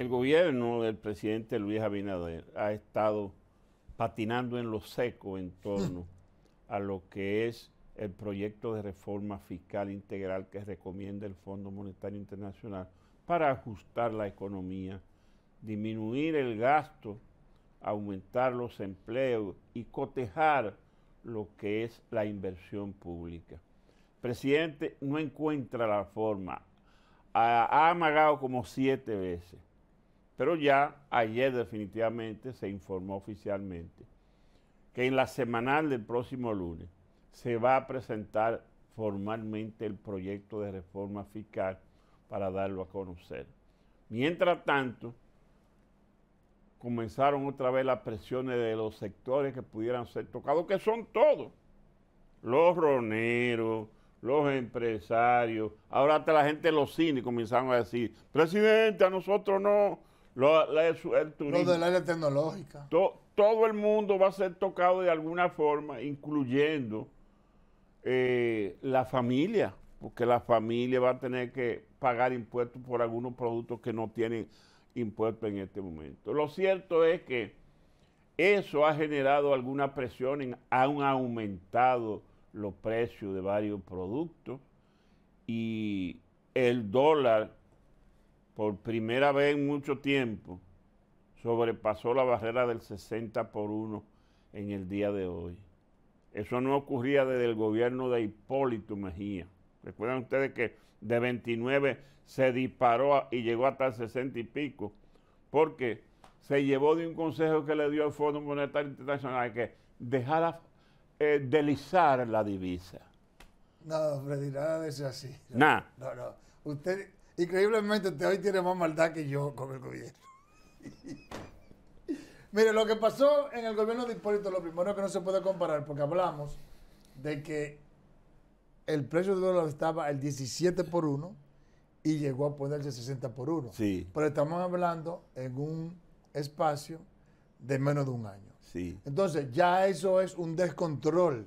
El gobierno del presidente Luis Abinader ha estado patinando en lo seco en torno a lo que es el proyecto de reforma fiscal integral que recomienda el Fondo Monetario Internacional para ajustar la economía, disminuir el gasto, aumentar los empleos y cotejar lo que es la inversión pública. El presidente no encuentra la forma, ha amagado como siete veces pero ya ayer definitivamente se informó oficialmente que en la semanal del próximo lunes se va a presentar formalmente el proyecto de reforma fiscal para darlo a conocer. Mientras tanto, comenzaron otra vez las presiones de los sectores que pudieran ser tocados, que son todos. Los roneros, los empresarios, ahora hasta la gente de los cines comenzaron a decir, presidente, a nosotros no, lo, del área tecnológica. todo el mundo va a ser tocado de alguna forma, incluyendo eh, la familia, porque la familia va a tener que pagar impuestos por algunos productos que no tienen impuestos en este momento. Lo cierto es que eso ha generado alguna presión, en, han aumentado los precios de varios productos y el dólar por primera vez en mucho tiempo, sobrepasó la barrera del 60 por 1 en el día de hoy. Eso no ocurría desde el gobierno de Hipólito Mejía. Recuerdan ustedes que de 29 se disparó y llegó hasta el 60 y pico, porque se llevó de un consejo que le dio al Fondo Monetario Internacional que dejara eh, deslizar la divisa. No, Freddy, nada de eso así. Nada. No, no. Usted, Increíblemente, usted hoy tiene más maldad que yo con el gobierno. Mire, lo que pasó en el gobierno de Hipólito, lo primero que no se puede comparar, porque hablamos de que el precio del dólar estaba el 17 por 1 y llegó a ponerse 60 por 1. Sí. Pero estamos hablando en un espacio de menos de un año. Sí. Entonces, ya eso es un descontrol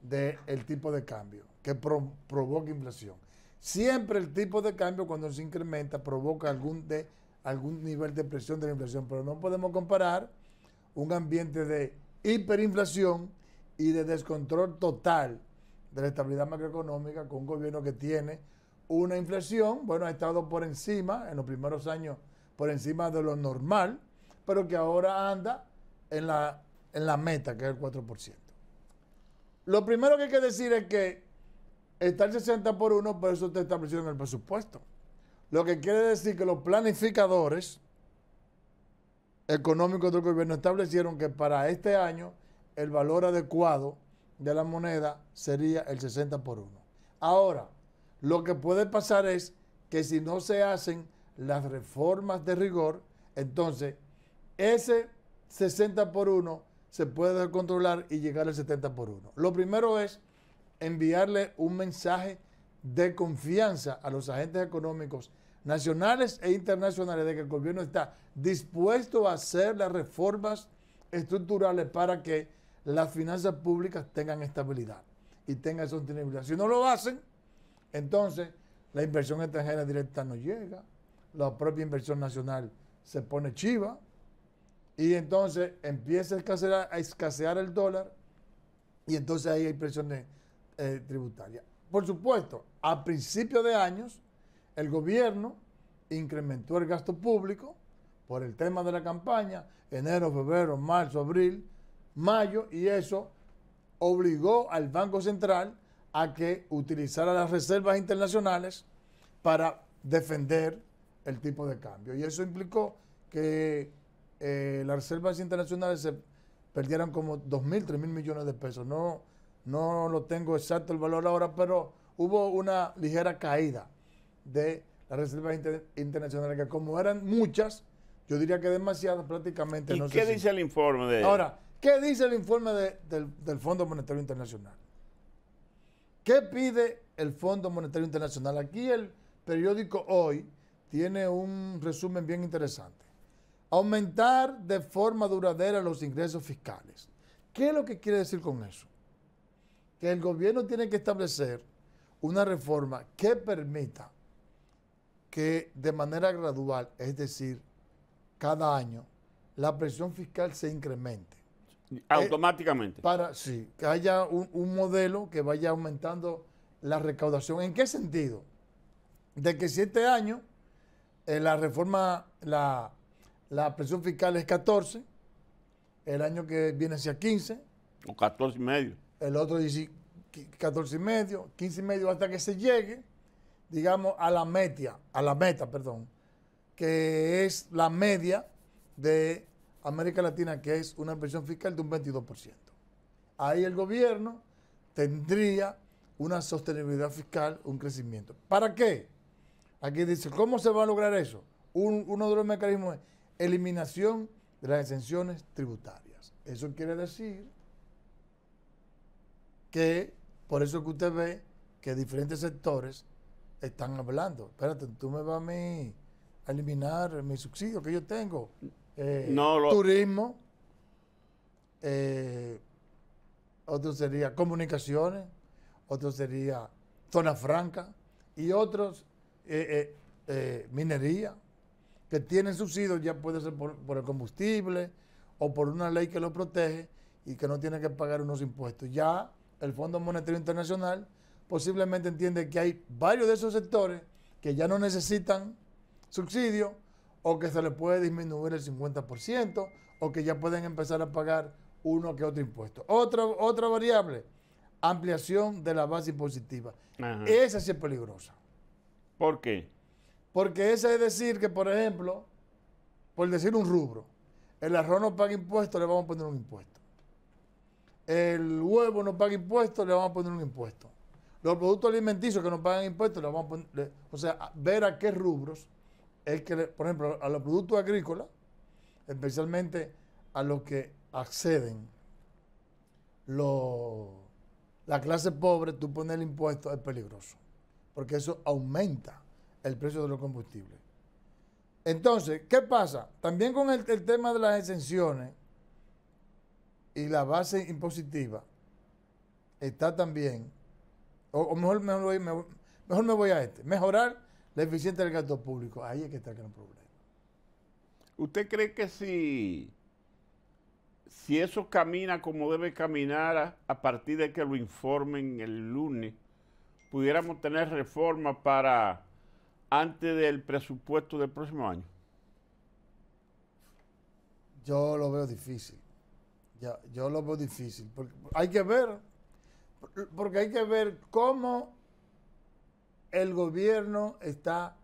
del tipo de cambio que provoca inflación. Siempre el tipo de cambio cuando se incrementa provoca algún, de, algún nivel de presión de la inflación, pero no podemos comparar un ambiente de hiperinflación y de descontrol total de la estabilidad macroeconómica con un gobierno que tiene una inflación, bueno, ha estado por encima, en los primeros años, por encima de lo normal, pero que ahora anda en la, en la meta, que es el 4%. Lo primero que hay que decir es que está el 60 por 1, por eso está establecido en el presupuesto. Lo que quiere decir que los planificadores económicos del gobierno establecieron que para este año el valor adecuado de la moneda sería el 60 por 1. Ahora, lo que puede pasar es que si no se hacen las reformas de rigor, entonces ese 60 por 1 se puede controlar y llegar al 70 por 1. Lo primero es enviarle un mensaje de confianza a los agentes económicos nacionales e internacionales de que el gobierno está dispuesto a hacer las reformas estructurales para que las finanzas públicas tengan estabilidad y tengan sostenibilidad. Si no lo hacen, entonces la inversión extranjera directa no llega, la propia inversión nacional se pone chiva y entonces empieza a escasear, el dólar y entonces ahí hay presiones eh, tributaria. Por supuesto, a principios de años, el gobierno incrementó el gasto público por el tema de la campaña, enero, febrero, marzo, abril, mayo, y eso obligó al Banco Central a que utilizara las reservas internacionales para defender el tipo de cambio. Y eso implicó que eh, las reservas internacionales se perdieran como 2.000, 3.000 millones de pesos, no no lo tengo exacto el valor ahora, pero hubo una ligera caída de las reservas internacional internacionales, que como eran muchas, yo diría que demasiadas prácticamente. ¿Y qué dice el informe de... Ahora, ¿qué dice el informe del, del Fondo Monetario Internacional? ¿Qué pide el Fondo Monetario Internacional? Aquí el periódico Hoy tiene un resumen bien interesante. Aumentar de forma duradera los ingresos fiscales. ¿Qué es lo que quiere decir con eso? el gobierno tiene que establecer una reforma que permita que de manera gradual, es decir, cada año, la presión fiscal se incremente. Automáticamente. Eh, para, sí, que haya un, modelo que vaya aumentando la recaudación. ¿En qué sentido? De que si este año eh, la reforma, la, la, presión fiscal es 14, el año que viene sea 15. O 14 y medio el otro 14 y medio, 15 y medio, hasta que se llegue, digamos, a la media, a la meta, perdón, que es la media de América Latina, que es una inversión fiscal de un 22%. Ahí el gobierno tendría una sostenibilidad fiscal, un crecimiento. ¿Para qué? Aquí dice, ¿cómo se va a lograr eso? uno de los mecanismos es eliminación de las exenciones tributarias. Eso quiere decir que por eso que usted ve que diferentes sectores están hablando. Espérate, tú me vas a, mí eliminar mi subsidio que yo tengo. Eh, no, Turismo. Eh, otro sería comunicaciones. Otro sería zona franca. Y otros, eh, minería, que tienen subsidios, ya puede ser por, por el combustible o por una ley que lo protege y que no tiene que pagar unos impuestos. Ya el Fondo Monetario Internacional posiblemente entiende que hay varios de esos sectores que ya no necesitan subsidio o que se les puede disminuir el 50% o que ya pueden empezar a pagar uno que otro impuesto. Otra, otra variable, ampliación de la base impositiva. Esa sí es peligrosa. ¿Por qué? Porque esa es decir que, por ejemplo, por decir un rubro, el arroz no paga impuestos, le vamos a poner un impuesto el huevo no paga impuestos, le vamos a poner un impuesto. Los productos alimenticios que no pagan impuestos, le vamos a poner, o sea, ver a qué rubros es que, por ejemplo, a los productos agrícolas, especialmente a los que acceden la clase pobre, tú pones el impuesto es peligroso, porque eso aumenta el precio de los combustibles. Entonces, ¿qué pasa? También con el tema de las exenciones, y la base impositiva está también, o, mejor, me voy a este, mejorar la eficiencia del gasto público. Ahí es que está el gran problema. ¿Usted cree que si, si eso camina como debe caminar a partir de que lo informen el lunes, pudiéramos tener reforma para antes del presupuesto del próximo año? Yo lo veo difícil. Ya, yo lo veo difícil. hay que ver, porque hay que ver cómo el gobierno está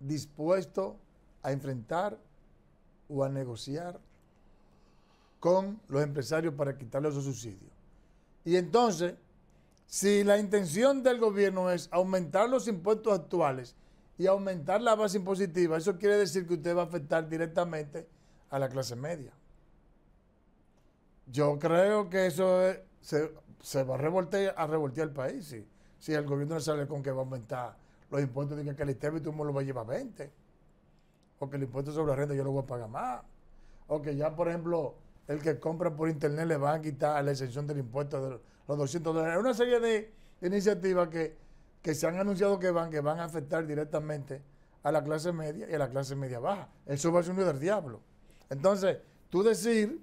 dispuesto a enfrentar o a negociar con los empresarios para quitarle esos subsidios. Y entonces, si la intención del gobierno es aumentar los impuestos actuales y aumentar la base impositiva, eso quiere decir que usted va a afectar directamente a la clase media. Yo creo que eso se, va a revoltear, a revoltear el país, Si el gobierno no sabe con que va a aumentar los impuestos, diga que el y tú me lo vas a llevar a 20. O que el impuesto sobre la renta yo lo voy a pagar más. O que ya, por ejemplo, el que compra por internet le van a quitar la exención del impuesto de los 200 dólares. Una serie de iniciativas que, se han anunciado que van, que van a afectar directamente a la clase media y a la clase media baja. Eso va a ser un del diablo. Entonces, tú decir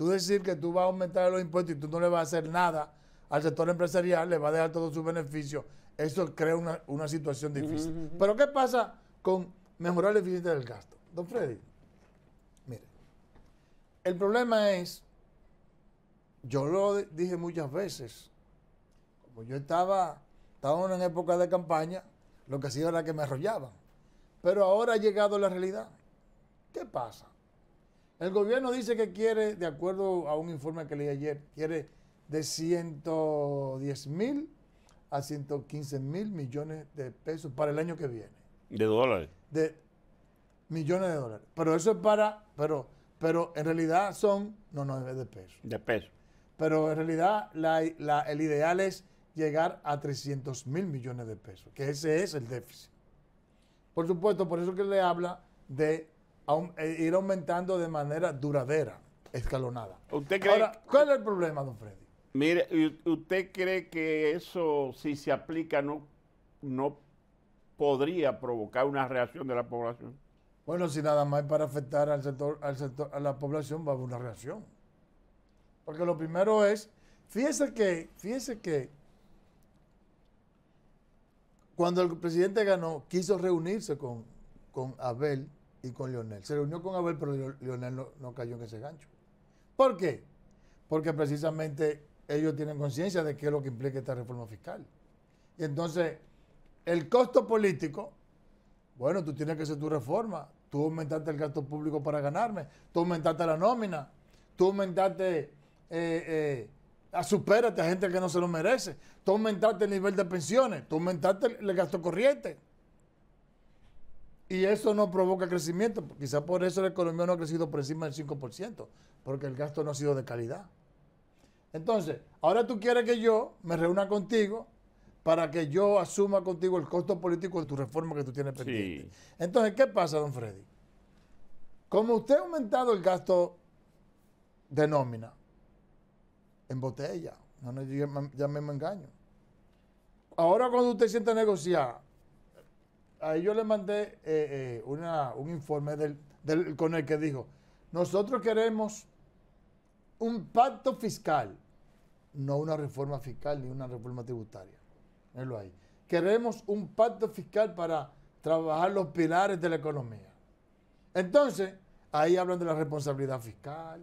Tú decir que tú vas a aumentar los impuestos y tú no le vas a hacer nada al sector empresarial, le vas a dejar todos sus beneficios, eso crea una, situación difícil. Pero ¿qué pasa con mejorar la eficiencia del gasto? Don Freddy, mire, el problema es, yo lo dije muchas veces, como yo estaba, estaba en una época de campaña, lo que hacía era que me arrollaban. Pero ahora ha llegado la realidad. ¿Qué pasa? El gobierno dice que quiere, de acuerdo a un informe que leí ayer, quiere de 110 mil a 115 mil millones de pesos para el año que viene. ¿De dólares? De millones de dólares. Pero eso es para, pero, pero en realidad son, no, no, es de pesos. De pesos. Pero en realidad el ideal es llegar a 300 mil millones de pesos, que ese es el déficit. Por supuesto, por eso que le habla de eh, ir aumentando de manera duradera, escalonada. ¿Usted ¿cuál es el problema, don Freddy? Mire, ¿usted cree que eso, si se aplica, no, no podría provocar una reacción de la población? Bueno, si nada más para afectar al sector, al sector, a la población va a haber una reacción. Porque lo primero es, fíjese que, fíjese que cuando el presidente ganó, quiso reunirse con, con Abel, y con Lionel. Se reunió con Abel, pero Lionel no, cayó en ese gancho. ¿Por qué? Porque precisamente ellos tienen conciencia de qué es lo que implica esta reforma fiscal. Y entonces, el costo político, bueno, tú tienes que hacer tu reforma. Tú aumentaste el gasto público para ganarme, tú aumentaste la nómina, tú aumentaste, eh, eh, a ah, supérate a gente que no se lo merece, tú aumentaste el nivel de pensiones, tú aumentaste el gasto corriente. Y eso no provoca crecimiento. Quizá por eso la economía no ha crecido por encima del 5%, porque el gasto no ha sido de calidad. Entonces, ahora tú quieres que yo me reúna contigo para que yo asuma contigo el costo político de tu reforma que tú tienes pendiente. Entonces, ¿qué pasa, don Freddy? Como usted ha aumentado el gasto de nómina en botella, ya, me, engaño. Ahora cuando usted sienta negociar ahí yo le mandé eh, eh, un informe del, con el que dijo, nosotros queremos un pacto fiscal, no una reforma fiscal ni una reforma tributaria. lo ahí. Queremos un pacto fiscal para trabajar los pilares de la economía. Entonces, ahí hablan de la responsabilidad fiscal,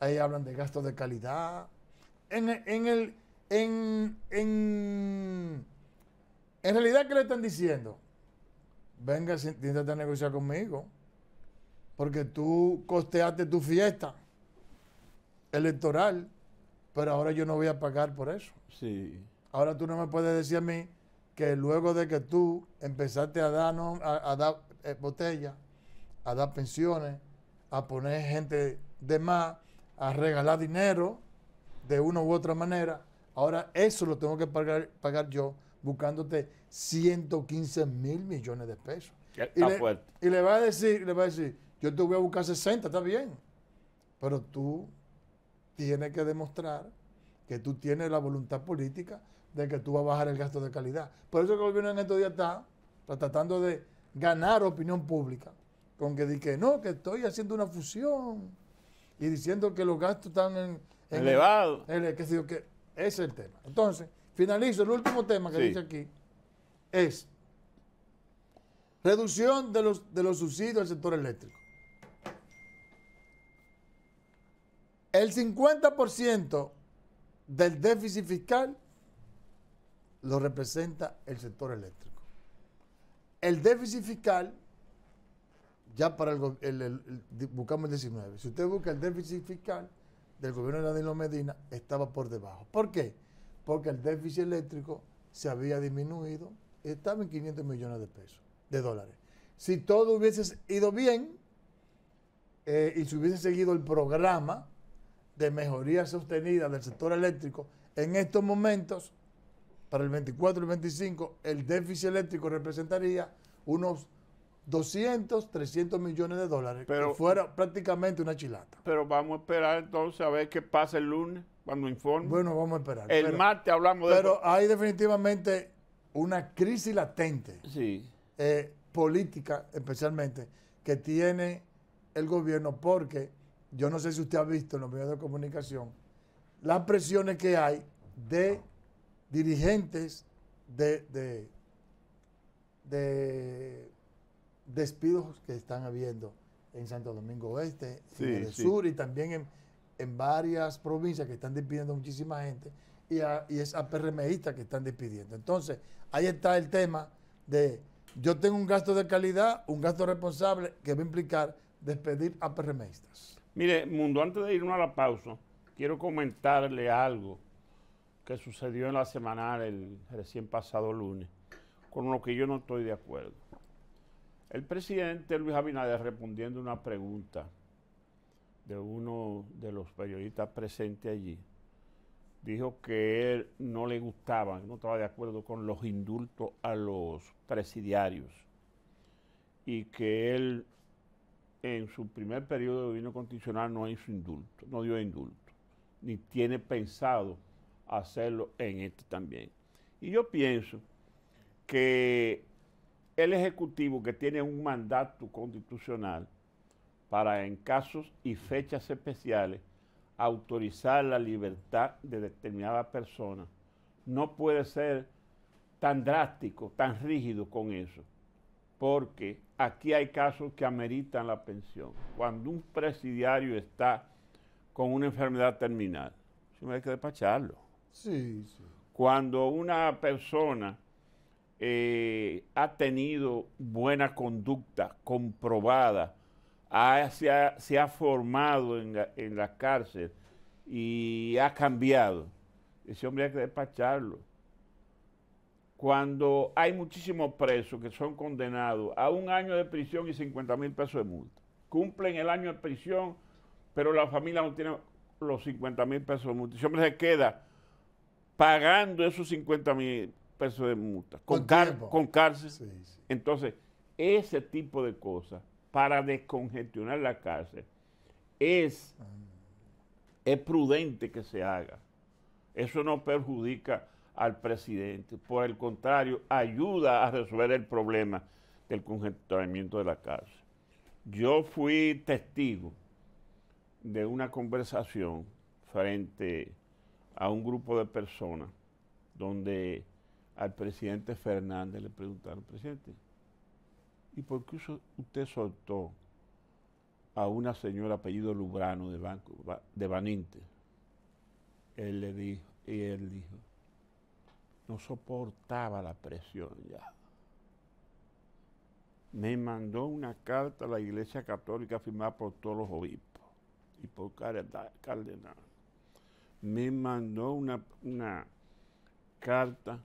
ahí hablan de gastos de calidad. En, en el, en, en, en realidad, ¿qué le están diciendo? venga, a negociar conmigo, porque tú costeaste tu fiesta electoral, pero ahora yo no voy a pagar por eso. Sí. Ahora tú no me puedes decir a mí que luego de que tú empezaste a dar, no, a, dar eh, botellas, a dar pensiones, a poner gente de más, a regalar dinero de una u otra manera, ahora eso lo tengo que pagar, pagar yo buscándote 115 mil millones de pesos. Y le, va a decir, le va a decir, yo te voy a buscar 60, está bien. Pero tú tienes que demostrar que tú tienes la voluntad política de que tú vas a bajar el gasto de calidad. Por eso que el gobierno en estos días está, tratando de ganar opinión pública. Con que di no, que estoy haciendo una fusión y diciendo que los gastos están en, elevados. que, ese es el tema. Entonces, finalizo el último tema que dice aquí es reducción de los, de los subsidios al sector eléctrico. El 50% del déficit fiscal lo representa el sector eléctrico. El déficit fiscal, ya para el, buscamos el 19. Si usted busca el déficit fiscal del gobierno de Danilo Medina, estaba por debajo. ¿Por qué? Porque el déficit eléctrico se había disminuido estaba en 500 millones de pesos, de dólares. Si todo hubiese ido bien eh, y se hubiese seguido el programa de mejoría sostenida del sector eléctrico, en estos momentos, para el 24 y el 25, el déficit eléctrico representaría unos 200, 300 millones de dólares, pero, fuera prácticamente una chilata. Pero vamos a esperar entonces a ver qué pasa el lunes cuando informe. Bueno, vamos a esperar. El martes hablamos de Pero hay definitivamente una crisis latente eh, política especialmente que tiene el gobierno porque yo no sé si usted ha visto en los medios de comunicación las presiones que hay de dirigentes de, de, despidos que están habiendo en Santo Domingo Oeste, en el sur y también en, en, varias provincias que están despidiendo muchísima gente y, y es a que están despidiendo. Entonces, ahí está el tema de yo tengo un gasto de calidad, un gasto responsable que va a implicar despedir a PRMistas. Mire, Mundo, antes de irnos a la pausa, quiero comentarle algo que sucedió en la semanal el recién pasado lunes, con lo que yo no estoy de acuerdo. El presidente Luis Abinader respondiendo una pregunta de uno de los periodistas presentes allí, dijo que él no le gustaba, no estaba de acuerdo con los indultos a los presidiarios y que él en su primer periodo de gobierno constitucional no hizo indulto, no dio indulto, ni tiene pensado hacerlo en este también. Y yo pienso que el Ejecutivo que tiene un mandato constitucional para en casos y fechas especiales autorizar la libertad de determinada persona. No puede ser tan drástico, tan rígido con eso, porque aquí hay casos que ameritan la pensión. Cuando un presidiario está con una enfermedad terminal, me hay que despacharlo. Sí, Cuando una persona eh, ha tenido buena conducta comprobada se, ha, formado en la, cárcel y ha cambiado. Ese hombre hay que despacharlo. Cuando hay muchísimos presos que son condenados a un año de prisión y 50 mil pesos de multa. Cumplen el año de prisión, pero la familia no tiene los 50 mil pesos de multa. Ese hombre se queda pagando esos 50 mil pesos de multa. Con, con cárcel. Entonces, ese tipo de cosas para descongestionar la cárcel, es, es prudente que se haga. Eso no perjudica al presidente, por el contrario, ayuda a resolver el problema del congestionamiento de la cárcel. Yo fui testigo de una conversación frente a un grupo de personas donde al presidente Fernández le preguntaron, presidente, ¿y por qué usted soltó a una señora apellido Lubrano de, banco, Baninte? Él le dijo, y él dijo, no soportaba la presión ya. Me mandó una carta a la Iglesia Católica firmada por todos los obispos y por cardenal. Me mandó una, una carta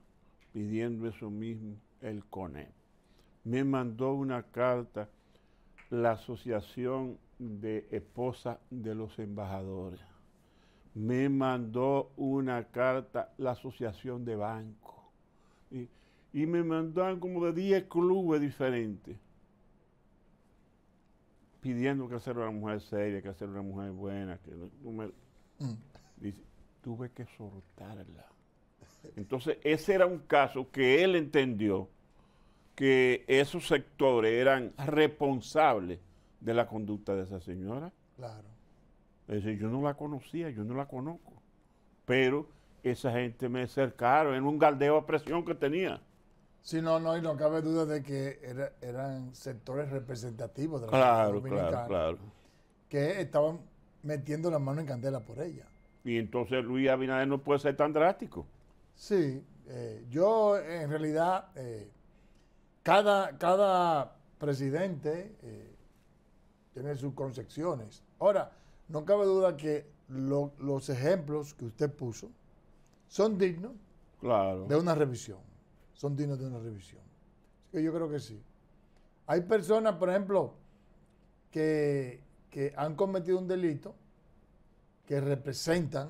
pidiendo eso mismo el CONEP me mandó una carta la Asociación de Esposas de los Embajadores. Me mandó una carta la Asociación de banco Y, me mandaban como de 10 clubes diferentes pidiendo que hacer una mujer seria, que hacer una mujer buena, que mm. Dice, tuve que soltarla. Entonces, ese era un caso que él entendió que esos sectores eran responsables de la conducta de esa señora. Claro. Es decir, yo no la conocía, yo no la conozco. Pero esa gente me acercaron en un galdeo a presión que tenía. Sí, no, no, y no cabe duda de que eran sectores representativos de la claro, dominicana claro, claro. que estaban metiendo la mano en candela por ella. Y entonces Luis Abinader no puede ser tan drástico. Sí, eh, yo en realidad eh, cada, presidente eh, tiene sus concepciones. Ahora, no cabe duda que los ejemplos que usted puso son dignos de una revisión. Son dignos de una revisión. que yo creo que sí. Hay personas, por ejemplo, que, han cometido un delito que representan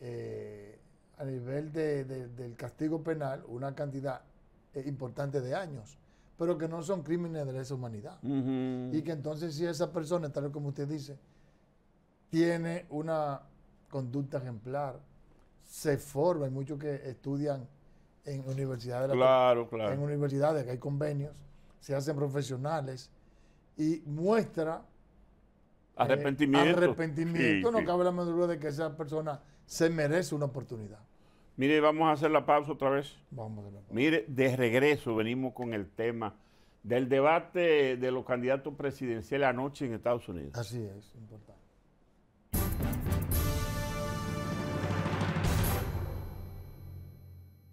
eh, a nivel del castigo penal una cantidad eh, importante de años, pero que no son crímenes de lesa humanidad. Y que entonces si esa persona, tal como usted dice, tiene una conducta ejemplar, se forma, hay muchos que estudian en universidades, claro, claro. en universidades que hay convenios, se hacen profesionales y muestra eh, arrepentimiento. arrepentimiento, no cabe la menor duda de que esa persona se merece una oportunidad. Mire, vamos a hacer la pausa otra vez. Vamos a la pausa. Mire, de regreso venimos con el tema del debate de los candidatos presidenciales anoche en Estados Unidos. Así es, importante.